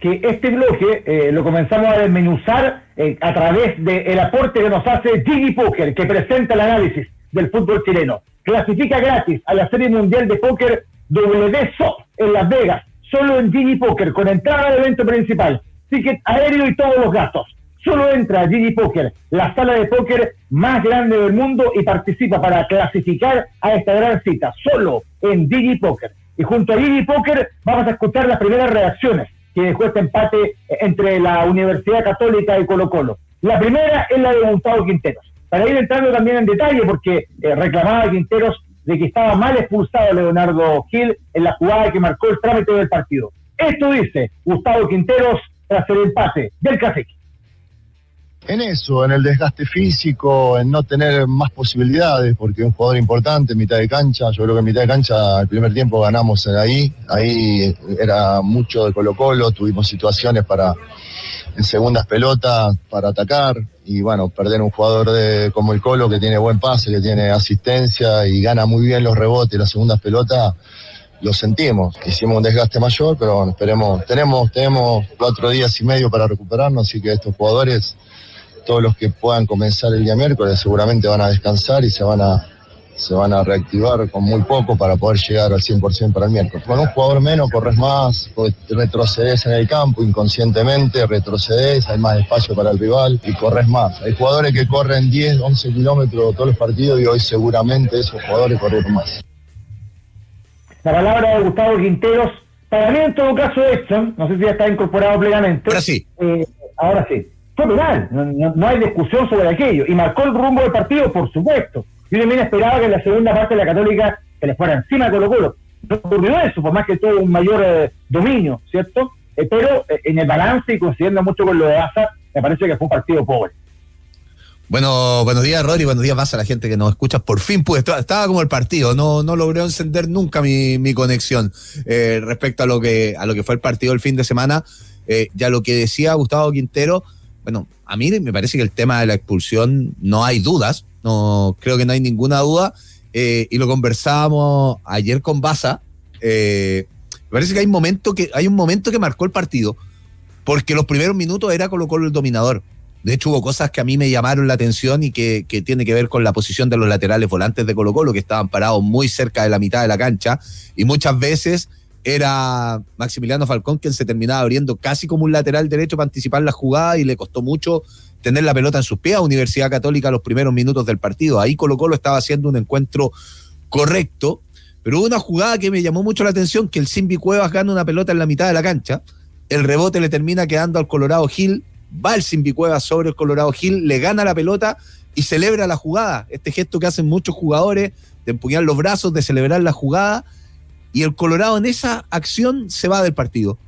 que este bloque eh, lo comenzamos a desmenuzar eh, a través del aporte que nos hace Jiggy Poker, que presenta el análisis del fútbol chileno. Clasifica gratis a la Serie Mundial de Póker WSOP en Las Vegas, solo en Jiggy Poker, con entrada al evento principal, ticket aéreo y todos los gastos. Solo entra a Gigi Poker, la sala de póker más grande del mundo y participa para clasificar a esta gran cita, solo en Gigi Poker. Y junto a Gigi Poker vamos a escuchar las primeras reacciones que dejó este empate entre la Universidad Católica y Colo Colo. La primera es la de Gustavo Quinteros. Para ir entrando también en detalle, porque eh, reclamaba Quinteros de que estaba mal expulsado Leonardo Gil en la jugada que marcó el trámite del partido. Esto dice Gustavo Quinteros tras el empate del cacique en eso, en el desgaste físico, en no tener más posibilidades, porque un jugador importante mitad de cancha, yo creo que en mitad de cancha el primer tiempo ganamos ahí, ahí era mucho de Colo Colo, tuvimos situaciones para en segundas pelotas para atacar y bueno, perder un jugador de, como el Colo que tiene buen pase, que tiene asistencia y gana muy bien los rebotes, las segundas pelotas lo sentimos. Hicimos un desgaste mayor, pero bueno, esperemos, tenemos, tenemos cuatro días y medio para recuperarnos, así que estos jugadores todos los que puedan comenzar el día miércoles seguramente van a descansar y se van a, se van a reactivar con muy poco para poder llegar al 100% para el miércoles. Con un jugador menos corres más, pues, retrocedes en el campo inconscientemente, retrocedes, hay más espacio para el rival y corres más. Hay jugadores que corren 10, 11 kilómetros todos los partidos y hoy seguramente esos jugadores corren más. La palabra de Gustavo Quinteros, para mí en todo caso esto no sé si ya está incorporado plenamente. Ahora sí. Eh, ahora sí no, hay discusión sobre aquello, y marcó el rumbo del partido, por supuesto. Yo también esperaba que en la segunda parte de la Católica se le fuera encima de Colo Colo. No ocurrió eso, por más que tuvo un mayor eh, dominio, ¿cierto? Eh, pero eh, en el balance y coincidiendo mucho con lo de Asa, me parece que fue un partido pobre. Bueno, buenos días, Rodri. Buenos días más a la gente que nos escucha. Por fin pude. Estaba como el partido. No, no logré encender nunca mi, mi conexión respecto a lo que a lo que fue el partido el fin de semana. ya lo que decía Gustavo Quintero, bueno, a mí me parece que el tema de la expulsión no hay dudas, no creo que no hay ninguna duda, eh, y lo conversábamos ayer con Baza, eh, me parece que hay, un momento que marcó el partido, porque los primeros minutos era Colo Colo el dominador. De hecho, hubo cosas que a mí me llamaron la atención y que, que tiene que ver con la posición de los laterales volantes de Colo Colo, que estaban parados muy cerca de la mitad de la cancha y muchas veces era Maximiliano Falcón quien se terminaba abriendo casi como un lateral derecho para anticipar la jugada y le costó mucho tener la pelota en sus pies a Universidad Católica los primeros minutos del partido. Ahí Colo Colo estaba haciendo un encuentro correcto, pero hubo una jugada que me llamó mucho la atención, que el Simbi Cuevas gana una pelota en la mitad de la cancha, el rebote le termina quedando al Colorado Gil, va el Simbi Cuevas sobre el Colorado Gil, le gana la pelota y celebra la jugada. Este gesto que hacen muchos jugadores de empuñar los brazos, de celebrar la jugada y el Colorado en esa acción se va del partido.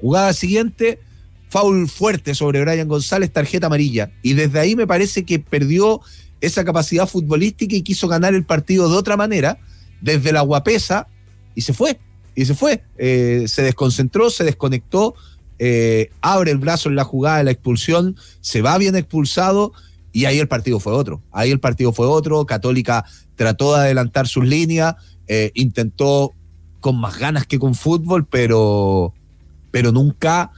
Jugada siguiente, foul fuerte sobre Brian González, tarjeta amarilla. Y desde ahí me parece que perdió esa capacidad futbolística y quiso ganar el partido de otra manera, desde la guapesa, y se fue, y se fue. Eh, se desconcentró, se desconectó, eh, abre el brazo en la jugada de la expulsión, se va bien expulsado, y ahí el partido fue otro. Ahí el partido fue otro. Católica trató de adelantar sus líneas, eh, intentó con más ganas que con fútbol, pero, pero nunca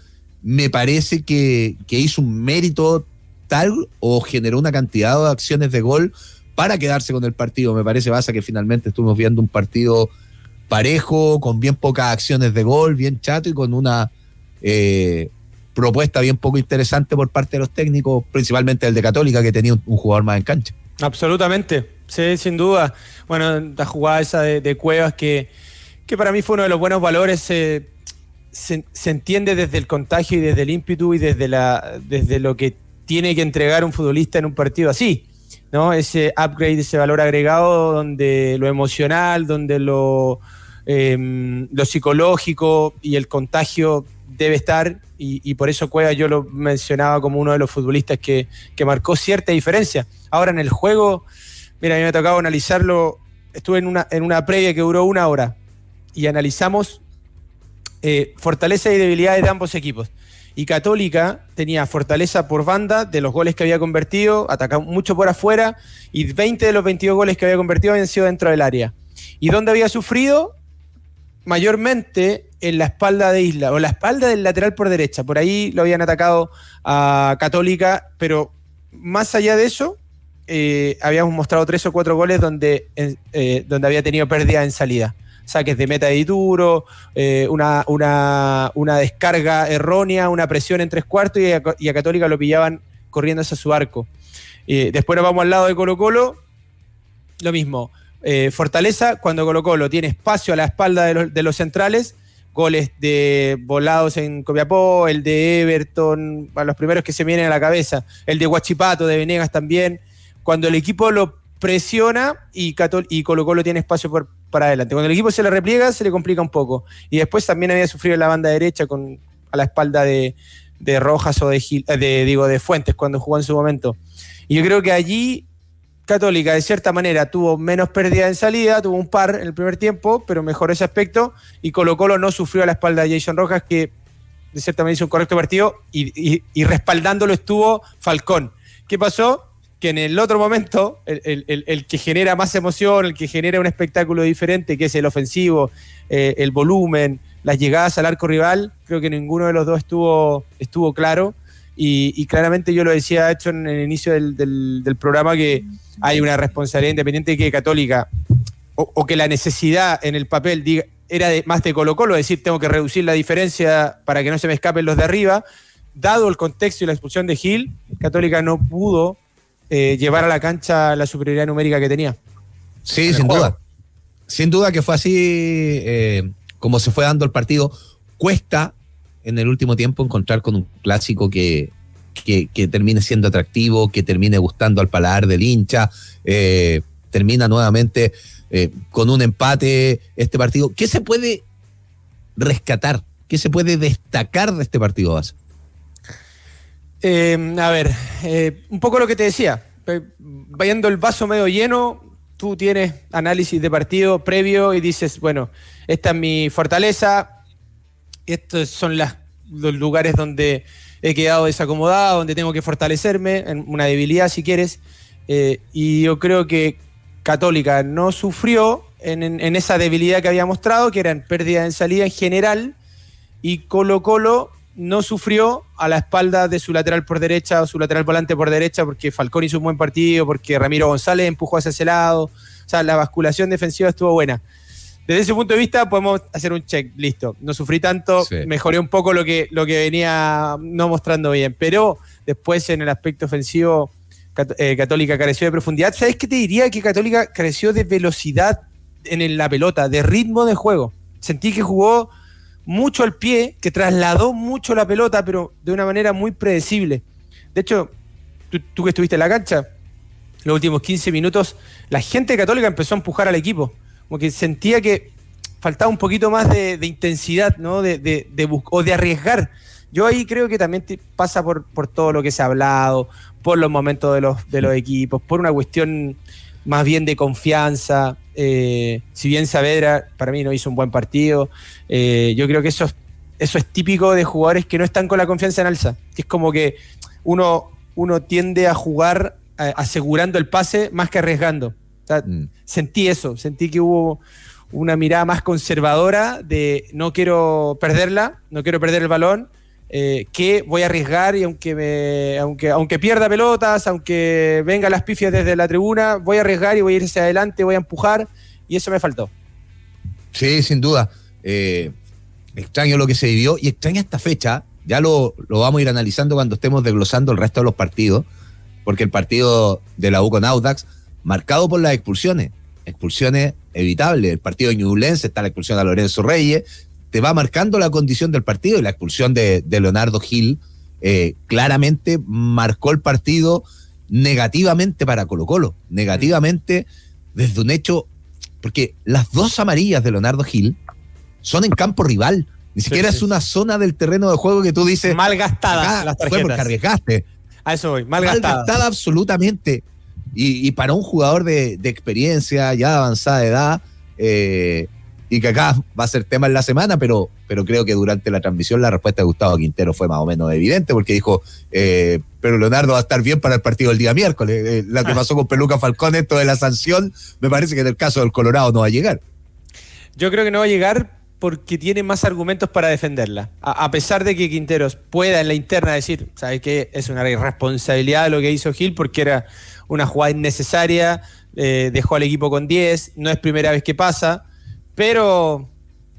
me parece que, hizo un mérito tal o generó una cantidad de acciones de gol para quedarse con el partido. Me parece, Basa, que finalmente estuvimos viendo un partido parejo, con bien pocas acciones de gol, bien chato y con una eh, propuesta bien poco interesante por parte de los técnicos, principalmente el de Católica, que tenía un, jugador más en cancha. Absolutamente, sí, sin duda. Bueno, la jugada esa de Cuevas que que para mí fue uno de los buenos valores. Eh, se, entiende desde el contagio y desde el ímpetu y desde, la, desde lo que tiene que entregar un futbolista en un partido así, ¿no? Ese upgrade, ese valor agregado donde lo emocional, donde lo, em, lo psicológico y el contagio debe estar y, por eso Cueva yo lo mencionaba como uno de los futbolistas que, marcó cierta diferencia. Ahora en el juego, mira, a mí me ha tocado analizarlo, estuve en una, en una previa que duró una hora y analizamos eh, fortaleza y debilidades de ambos equipos. Y Católica tenía fortaleza por banda de los goles que había convertido, atacaba mucho por afuera y 20 de los 22 goles que había convertido habían sido dentro del área. ¿Y dónde había sufrido? Mayormente en la espalda de Isla o la espalda del lateral por derecha. Por ahí lo habían atacado a Católica, pero más allá de eso, eh, habíamos mostrado tres o cuatro goles donde, eh, donde había tenido pérdida en salida saques de meta de duro, eh, una, descarga errónea, una presión en tres cuartos y a, Católica lo pillaban corriendo hacia su arco. Eh, después nos vamos al lado de Colo Colo, lo mismo. Eh, Fortaleza, cuando Colo Colo tiene espacio a la espalda de los, centrales, goles de volados en Copiapó, el de Everton, a los primeros que se vienen a la cabeza, el de Huachipato, de Venegas también. Cuando el equipo lo presiona y, y Colo Colo tiene espacio por, para adelante. Cuando el equipo se le repliega, se le complica un poco. Y después también había sufrido la banda derecha con, a la espalda de, Rojas o de, eh, de, digo, de Fuentes cuando jugó en su momento. Y yo creo que allí Católica, de cierta manera, tuvo menos pérdida en salida, tuvo un par en el primer tiempo, pero mejoró ese aspecto. Y Colo Colo no sufrió a la espalda de Jason Rojas, que de cierta manera hizo un correcto partido y, y respaldándolo estuvo Falcón. ¿Qué pasó? que en el otro momento, el, que genera más emoción, el que genera un espectáculo diferente, que es el ofensivo, eh, el volumen, las llegadas al arco rival, creo que ninguno de los dos estuvo, estuvo claro. Y, claramente yo lo decía, hecho en el inicio del, programa, que hay una responsabilidad independiente que católica, o, que la necesidad en el papel era más de Colo Colo, es decir, tengo que reducir la diferencia para que no se me escapen los de arriba. Dado el contexto y la expulsión de Gil, Católica no pudo eh, llevar a la cancha la superioridad numérica que tenía. Sí, sin duda. Sin duda que fue así eh, como se fue dando el partido. Cuesta en el último tiempo encontrar con un clásico que, que, termine siendo atractivo, que termine gustando al paladar del hincha, eh, termina nuevamente con un empate este partido. ¿Qué se puede rescatar? ¿Qué se puede destacar de este partido, Base? Eh, a ver, eh, un poco lo que te decía, vayendo el vaso medio lleno, tú tienes análisis de partido previo y dices, bueno, esta es mi fortaleza, estos son los lugares donde he quedado desacomodado, donde tengo que fortalecerme, en una debilidad si quieres. Eh, y yo creo que Católica no sufrió en, esa debilidad que había mostrado, que eran pérdidas en salida en general, y Colo Colo no sufrió a la espalda de su lateral por derecha o su lateral volante por derecha porque Falcón hizo un buen partido, porque Ramiro González empujó hacia ese lado. O sea, la basculación defensiva estuvo buena. Desde ese punto de vista podemos hacer un check, listo. No sufrí tanto, mejoré un poco lo que, lo que venía no mostrando bien. Pero después en el aspecto ofensivo, eh, Católica careció de profundidad. ¿Sabes qué te diría? Que Católica careció de velocidad en la pelota, de ritmo de juego. Sentí que jugó mucho al pie, que trasladó mucho la pelota, pero de una manera muy predecible. De hecho, tú, que estuviste en la cancha, los últimos 15 minutos, la gente católica empezó a empujar al equipo. Como que sentía que faltaba un poquito más de, intensidad, ¿no? De, de, de o de arriesgar. Yo ahí creo que también te pasa por, por todo lo que se ha hablado, por los momentos de los, de los equipos, por una cuestión más bien de confianza. Eh, si bien Saavedra para mí no hizo un buen partido, eh, yo creo que eso es, eso es típico de jugadores que no están con la confianza en alza. Es como que uno, uno tiende a jugar eh, asegurando el pase más que arriesgando. Mm. Sentí eso, sentí que hubo una mirada más conservadora de no quiero perderla, no quiero perder el balón eh, que voy a arriesgar y aunque, aunque, aunque pierda pelotas, aunque venga las pifias desde la tribuna, voy a arriesgar y voy a ir hacia adelante, voy a empujar y eso me faltó. Sí, sin duda. Eh, extraño lo que se vivió y extraña esta fecha. Ya lo, lo, vamos a ir analizando cuando estemos desglosando el resto de los partidos, porque el partido de la U con Audax, marcado por las expulsiones, expulsiones evitables. El partido de Ñublense está la expulsión a Lorenzo Reyes, te va marcando la condición del partido y la expulsión de, Leonardo Gil eh, claramente marcó el partido negativamente para Colo Colo, negativamente desde un hecho, porque las dos amarillas de Leonardo Gil son en campo rival, ni siquiera es una zona del terreno de juego que tú dices... mal las tarjetas. porque arriesgaste. A eso voy, mal gastada absolutamente. Y, para un jugador de, de experiencia, ya de avanzada edad, eh, y que acá va a ser tema en la semana, pero, pero creo que durante la transmisión la respuesta de Gustavo Quintero fue más o menos evidente, porque dijo, eh, pero Leonardo va a estar bien para el partido el día miércoles. Eh, la que ah. pasó con Peluca Falcón, esto de la sanción, me parece que en el caso del Colorado no va a llegar. Yo creo que no va a llegar porque tiene más argumentos para defenderla. A, pesar de que Quinteros pueda en la interna decir, ¿sabes qué? Es una irresponsabilidad lo que hizo Gil porque era una jugada innecesaria, eh, dejó al equipo con 10, no es primera vez que pasa. Pero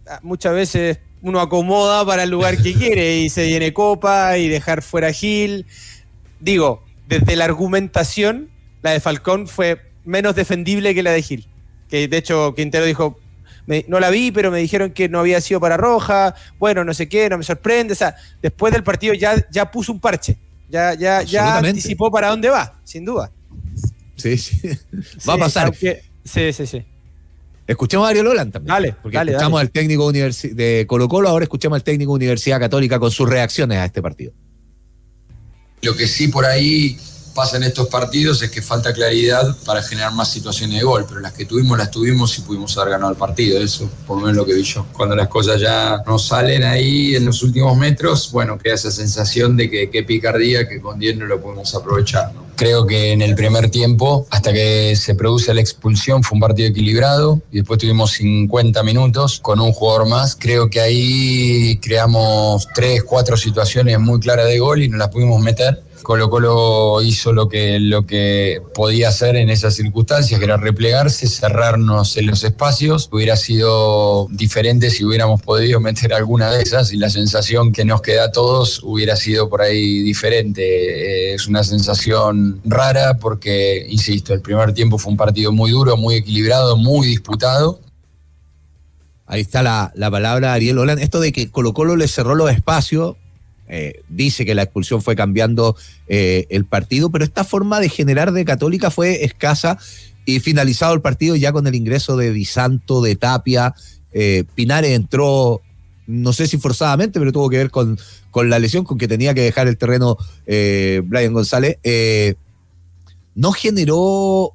ah, muchas veces uno acomoda para el lugar que quiere y se viene Copa y dejar fuera Gil. Digo, desde la argumentación, la de Falcón fue menos defendible que la de Gil. Que de hecho Quintero dijo, no la vi, pero me dijeron que no había sido para Roja, bueno, no sé qué, no me sorprende. O sea, después del partido ya, ya puso un parche, ya, ya, ya anticipó para dónde va, sin duda. Sí, sí. Va a pasar. sí, sí, sí. Escuchemos a Ariel Lolan también. Dale, porque dale, escuchamos al técnico de Colo Colo, ahora escuchemos al técnico de Universidad Católica con sus reacciones a este partido. Lo que sí por ahí pasa en estos partidos es que falta claridad para generar más situaciones de gol, pero las que tuvimos las tuvimos y pudimos haber ganado el partido, eso por lo menos lo que vi yo. Cuando las cosas ya no salen ahí en los últimos metros, bueno, queda esa sensación de que qué picardía que con 10 no lo podemos aprovechar. ¿no? Creo que en el primer tiempo, hasta que se produce la expulsión, fue un partido equilibrado y después tuvimos 50 minutos con un jugador más. Creo que ahí creamos tres, cuatro situaciones muy claras de gol y no las pudimos meter. Colo Colo hizo lo que, lo que podía hacer en esas circunstancias, que era replegarse, cerrarnos en los espacios. Hubiera sido diferente si hubiéramos podido meter alguna de esas y la sensación que nos queda a todos hubiera sido por ahí diferente. Eh, es una sensación rara porque, insisto, el primer tiempo fue un partido muy duro, muy equilibrado, muy disputado. Ahí está la, palabra Ariel Holland. Esto de que Colo Colo le cerró los espacios eh, dice que la expulsión fue cambiando eh, el partido, pero esta forma de generar de Católica fue escasa y finalizado el partido ya con el ingreso de Di Santo, de Tapia, eh, Pinares entró, no sé si forzadamente, pero tuvo que ver con, con la lesión, con que tenía que dejar el terreno Brian González, no generó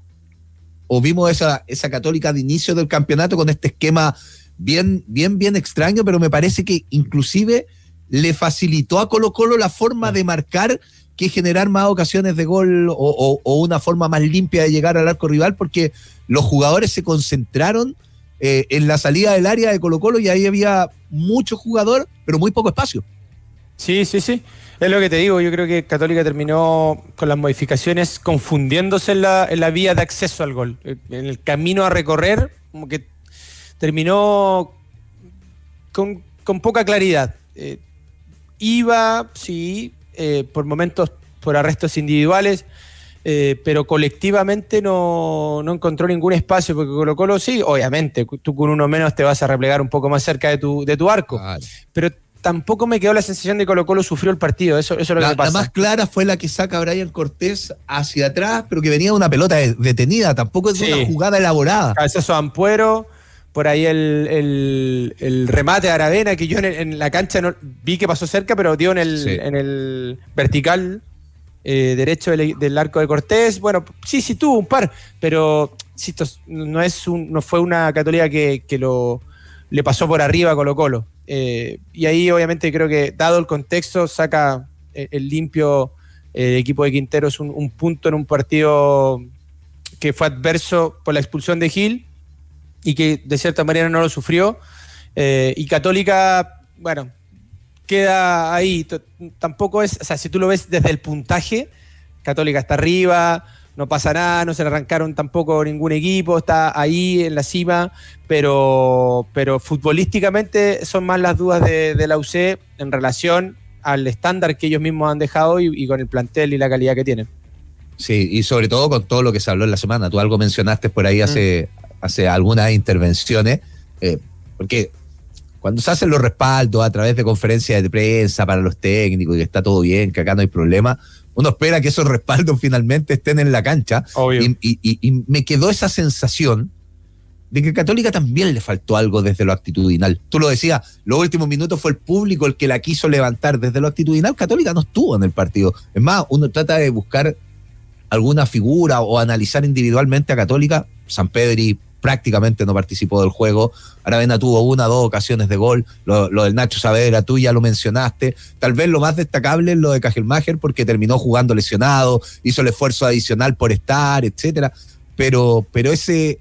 o vimos esa, esa católica de inicio del campeonato con este esquema bien, bien, bien extraño, pero me parece que inclusive le facilitó a Colo Colo la forma de marcar que generar más ocasiones de gol o, una forma más limpia de llegar al arco rival porque los jugadores se concentraron eh, en la salida del área de Colo Colo y ahí había mucho jugador pero muy poco espacio. Sí, sí, sí. Es lo que te digo, yo creo que Católica terminó con las modificaciones confundiéndose en la, en la vía de acceso al gol, eh, en el camino a recorrer, como que terminó con, con poca claridad. Eh, iba, sí, eh, por momentos por arrestos individuales, eh, pero colectivamente no, encontró ningún espacio, porque Colo Colo sí, obviamente, tú con uno menos te vas a replegar un poco más cerca de tu, arco, pero tampoco me quedó la sensación de que Colo Colo sufrió el partido, eso, es lo la, que pasa. La más clara fue la que saca Brian Cortés hacia atrás, pero que venía una pelota detenida, tampoco es una jugada elaborada. Cabezazo Ampuero por ahí el, el, remate de Aravena, que yo en, la cancha no, vi que pasó cerca, pero dio en el, en el vertical eh, derecho del, arco de Cortés. Bueno, sí, sí tuvo un par, pero no, es no fue una católica que, lo, le pasó por arriba a Colo Colo. Eh, y ahí obviamente creo que dado el contexto saca eh, el, limpio equipo de Quinteros un, un punto en un partido que fue adverso por la expulsión de Gil y que de cierta manera no lo sufrió. Eh, y Católica, bueno, queda ahí. tampoco es, o sea, si tú lo ves desde el puntaje, Católica está arriba, no pasa nada, no se le arrancaron tampoco ningún equipo, está ahí en la cima, pero, pero futbolísticamente son más las dudas de, la UC en relación al estándar que ellos mismos han dejado y, con el plantel y la calidad que tienen. Sí, y sobre todo con todo lo que se habló en la semana. Tú algo mencionaste por ahí mm. hace, hace algunas intervenciones, eh, porque cuando se hacen los respaldos a través de conferencias de prensa para los técnicos y que está todo bien, que acá no hay problema, uno espera que esos respaldos finalmente estén en la cancha. Y, me quedó esa sensación de que a Católica también le faltó algo desde lo actitudinal. Tú lo decías, los últimos minutos fue el público el que la quiso levantar. Desde lo actitudinal, Católica no estuvo en el partido. Es más, uno trata de buscar alguna figura o analizar individualmente a Católica. San Pedri prácticamente no participó del juego. Aravena tuvo una, dos ocasiones de gol. Lo, del Nacho Saavedra, tú ya lo mencionaste. Tal vez lo más destacable es lo de Cajelmacher porque terminó jugando lesionado, hizo el esfuerzo adicional por estar, etc Pero, pero ese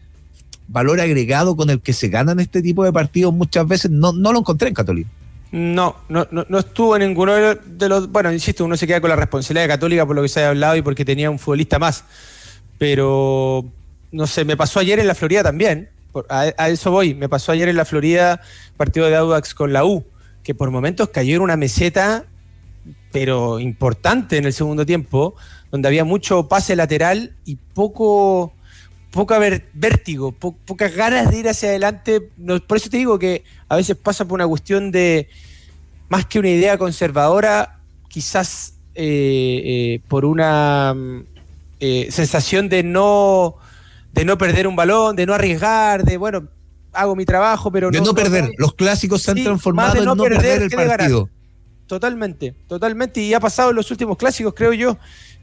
valor agregado con el que se ganan este tipo de partidos muchas veces no, lo encontré en Católica. No, no, estuvo en ninguno de los, Bueno, insisto, uno se queda con la responsabilidad de Católica por lo que se ha hablado y porque tenía un futbolista más. Pero no sé, me pasó ayer en la Florida también, a, eso voy, me pasó ayer en la Florida partido de Audax con la U, que por momentos cayó en una meseta, pero importante en el segundo tiempo, donde había mucho pase lateral y poco vértigo, pocas ganas de ir hacia adelante. por eso te digo que a veces pasa por una cuestión de, más que una idea conservadora, quizás eh, eh, por una mm, eh, sensación de no de no perder un balón, de no arriesgar, de bueno, hago mi trabajo, pero de no, perder. los clásicos se han transformado en no perder, el partido. Totalmente, totalmente. Y ha pasado en los últimos clásicos, creo yo,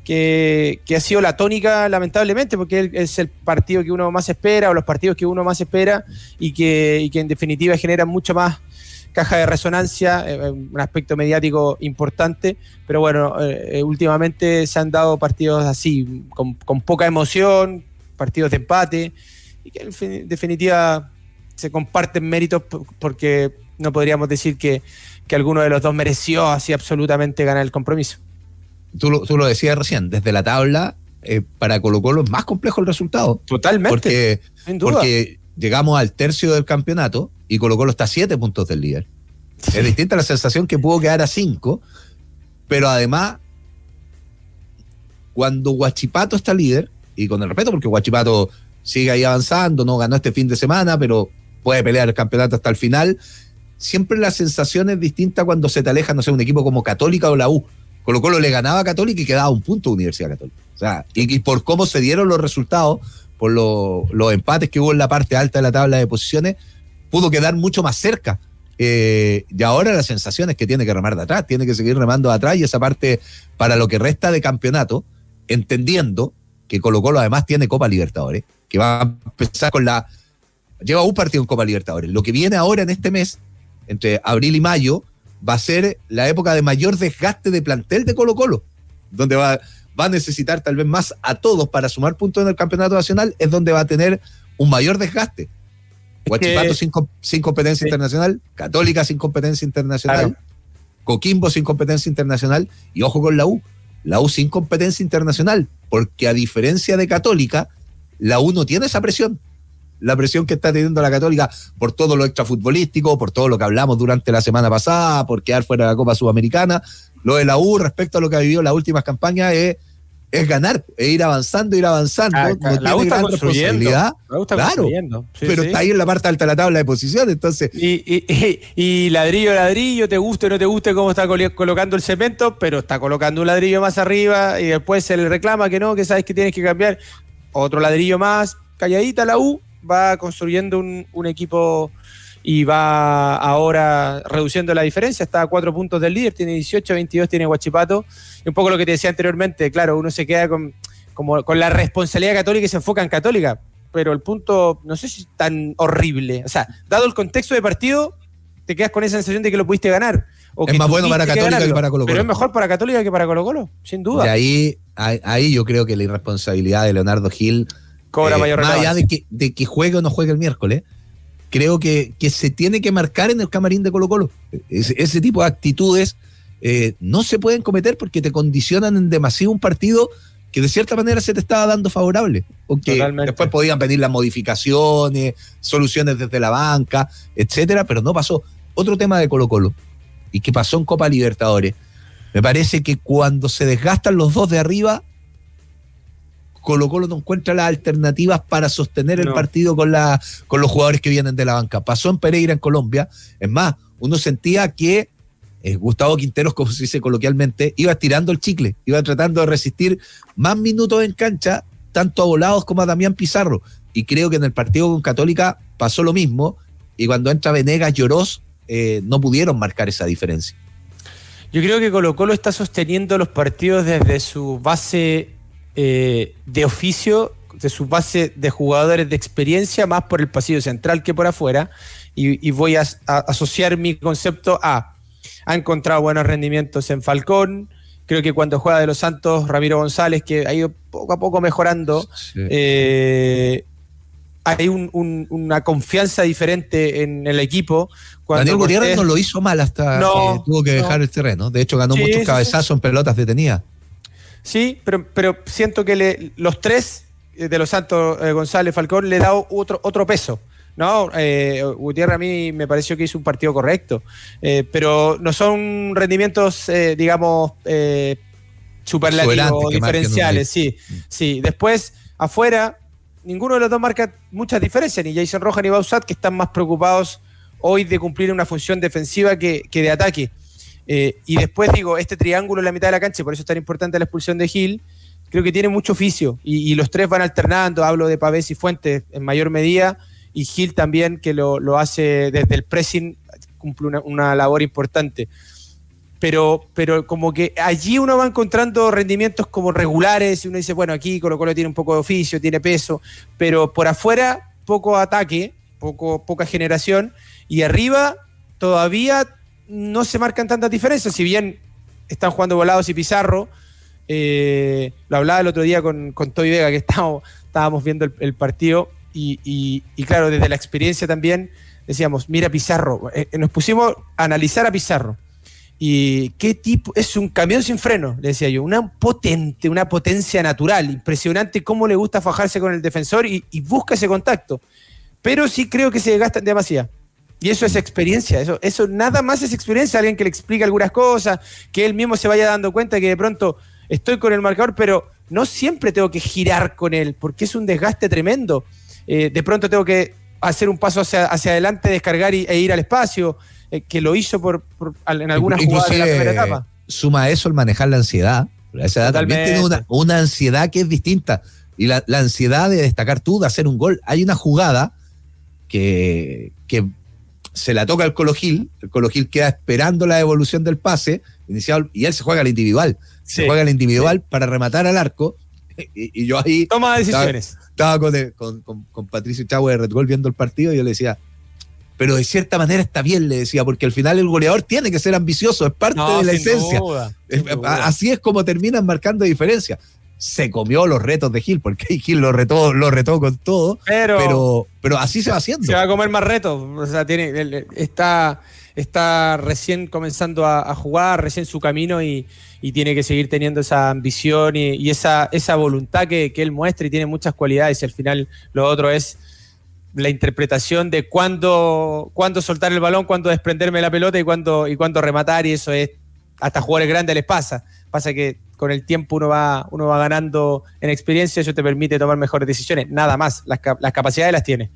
que, ha sido la tónica, lamentablemente, porque es el partido que uno más espera o los partidos que uno más espera y que, y que en definitiva generan mucho más caja de resonancia, eh, eh, un aspecto mediático importante, pero bueno, eh, últimamente se han dado partidos así, con, con poca emoción, partidos de empate, y que en definitiva se comparten méritos porque no podríamos decir que, que alguno de los dos mereció así absolutamente ganar el compromiso. Tú lo, tú lo decías recién, desde la tabla eh, para Colo Colo es más complejo el resultado. Totalmente. Porque, llegamos al tercio del campeonato y Colo Colo está a puntos del líder. Es distinta la sensación que pudo quedar a cinco, pero además, cuando Huachipato está líder, y con el respeto, porque Guachipato sigue ahí avanzando, no ganó este fin de semana, pero puede pelear el campeonato hasta el final. Siempre la sensación es distinta cuando se te aleja, no sé, un equipo como Católica o la U. con Colo Colo le ganaba Católica y quedaba un punto Universidad Católica. O sea, y, por cómo se dieron los resultados, por los empates que hubo en la parte alta de la tabla de posiciones, pudo quedar mucho más cerca. Eh, y ahora la sensación es que tiene que remar de atrás, tiene que seguir remando de atrás y esa parte para lo que resta de campeonato, entendiendo que Colo Colo además tiene Copa Libertadores, que va a empezar con la... Lleva un partido en Copa Libertadores. Lo que viene ahora en este mes, entre abril y mayo, va a ser la época de mayor desgaste de plantel de Colo Colo, donde va, va a necesitar tal vez más a todos para sumar puntos en el Campeonato Nacional, es donde va a tener un mayor desgaste. Guachipato sin, competencia internacional, Católica sin competencia internacional, Coquimbo sin competencia internacional y ojo con la U, la U sin competencia internacional, porque a diferencia de Católica, la U no tiene esa presión. La presión que está teniendo la Católica por todo lo extrafutbolístico, por todo lo que hablamos durante la semana pasada, por quedar fuera de la Copa Sudamericana. Lo de la U respecto a lo que ha vivido en las últimas campañas es es ganar, es ir avanzando, ir avanzando. la claro, pero está ahí en la parte alta de la tabla de posición, entonces. Y, ladrillo ladrillo, te guste o no te guste cómo está colocando el cemento, pero está colocando un ladrillo más arriba y después se le reclama que no, que sabes que tienes que cambiar otro ladrillo más. Calladita la U va construyendo un equipo y va ahora reduciendo la diferencia, está a cuatro puntos del líder, tiene 18, 22, tiene Guachipato. Y un poco lo que te decía anteriormente, claro, uno se queda con, como, con la responsabilidad católica y se enfoca en católica, pero el punto no sé si es tan horrible. O sea, dado el contexto de partido, te quedas con esa sensación de que lo pudiste ganar. es más bueno para Católica que, para Colo Colo. Pero es mejor para Católica que para Colo Colo, sin duda. Y ahí, ahí yo creo que la irresponsabilidad de Leonardo Gil cobra eh, mayor más allá de que, de que juegue o no juegue el miércoles creo que, se tiene que marcar en el camarín de Colo Colo. Ese, tipo de actitudes eh, no se pueden cometer porque te condicionan en demasiado un partido que de cierta manera se te estaba dando favorable. Porque después podían pedir las modificaciones, soluciones desde la banca, etcétera, pero no pasó. Otro tema de Colo Colo, y que pasó en Copa Libertadores. Me parece que cuando se desgastan los dos de arriba, Colo Colo no encuentra las alternativas para sostener el partido con, los jugadores que vienen de la banca. Pasó en Pereira, en Colombia. Es más, uno sentía que eh, Gustavo Quinteros, como se dice coloquialmente, iba tirando el chicle, iba tratando de resistir más minutos en cancha, tanto a Volados como a Damián Pizarro. Y creo que en el partido con Católica pasó lo mismo. Y cuando entra Venegas, lloró, eh, no pudieron marcar esa diferencia. Yo creo que Colo Colo está sosteniendo los partidos desde su base eh, de oficio de su base de jugadores de experiencia más por el pasillo central que por afuera y, voy a, asociar mi concepto a ha encontrado buenos rendimientos en Falcón creo que cuando juega de los Santos Ramiro González que ha ido poco a poco mejorando eh, hay una confianza diferente en el equipo. Cuando Daniel Gutiérrez no lo hizo mal hasta que tuvo que dejar el terreno. De hecho, ganó muchos cabezazos en pelotas detenidas. Sí, pero, pero siento que los tres eh, de los Santos eh, González Falcón le da dado otro, otro peso. No, eh, Gutiérrez a mí me pareció que hizo un partido correcto, eh, pero no son rendimientos, digamos, superlativos, diferenciales, sí, sí. Después, afuera, ninguno de los dos marca muchas diferencias, ni Jason Roja ni Bausat, que están más preocupados hoy de cumplir una función defensiva que, que de ataque. Eh, y después digo, este triángulo en la mitad de la cancha, por eso es tan importante la expulsión de Gil, creo que tiene mucho oficio y, los tres van alternando, hablo de Pavés y Fuentes en mayor medida y Gil también que lo, hace desde el pressing, cumple una, labor importante. Pero, pero como que allí uno va encontrando rendimientos como regulares y uno dice, bueno, aquí Colo Colo tiene un poco de oficio, tiene peso, pero por afuera poco ataque, poco, poca generación y arriba todavía no se marcan tantas diferencias, si bien están jugando volados y Pizarro. Eh, lo hablaba el otro día con, con Vega, que estábamos, viendo el, partido, y, claro, desde la experiencia también decíamos, mira Pizarro, eh, eh, nos pusimos a analizar a Pizarro. Y qué tipo, es un camión sin freno, le decía yo, una potente, una potencia natural, impresionante cómo le gusta fajarse con el defensor y, busca ese contacto. Pero sí creo que se gastan demasiado. Y eso es experiencia, eso, eso nada más es experiencia, alguien que le explique algunas cosas, que él mismo se vaya dando cuenta que de pronto estoy con el marcador, pero no siempre tengo que girar con él, porque es un desgaste tremendo. Eh, de pronto tengo que hacer un paso hacia, adelante, descargar e ir al espacio, eh, que lo hizo por, en algunas jugadas de la primera etapa. Suma eso el manejar la ansiedad. La ansiedad también tiene una, ansiedad que es distinta. Y la, ansiedad de destacar tú, de hacer un gol. Hay una jugada que, que se la toca al Cologil, el Cologil queda esperando la evolución del pase inicial y él se juega al individual, se juega al individual para rematar al arco y, yo ahí... Toma decisiones. Estaba, con, con, Patricio Chávez de Red Bull viendo el partido y yo le decía, pero de cierta manera está bien, le decía, porque al final el goleador tiene que ser ambicioso, es parte de la esencia. Eh, así es como terminan marcando diferencia se comió los retos de Gil, porque Gil lo retó, lo retó con todo, pero, pero, así se va haciendo. Se va a comer más retos, o sea, tiene, está, está recién comenzando a, jugar, recién su camino y, tiene que seguir teniendo esa ambición y, esa, esa voluntad que, él muestra y tiene muchas cualidades y al final lo otro es la interpretación de cuándo, soltar el balón, cuándo desprenderme la pelota y cuándo, y cuándo rematar y eso es, hasta jugadores grandes les pasa, pasa que con el tiempo uno va, uno va ganando en experiencia, eso te permite tomar mejores decisiones, nada más, las, las capacidades las tiene.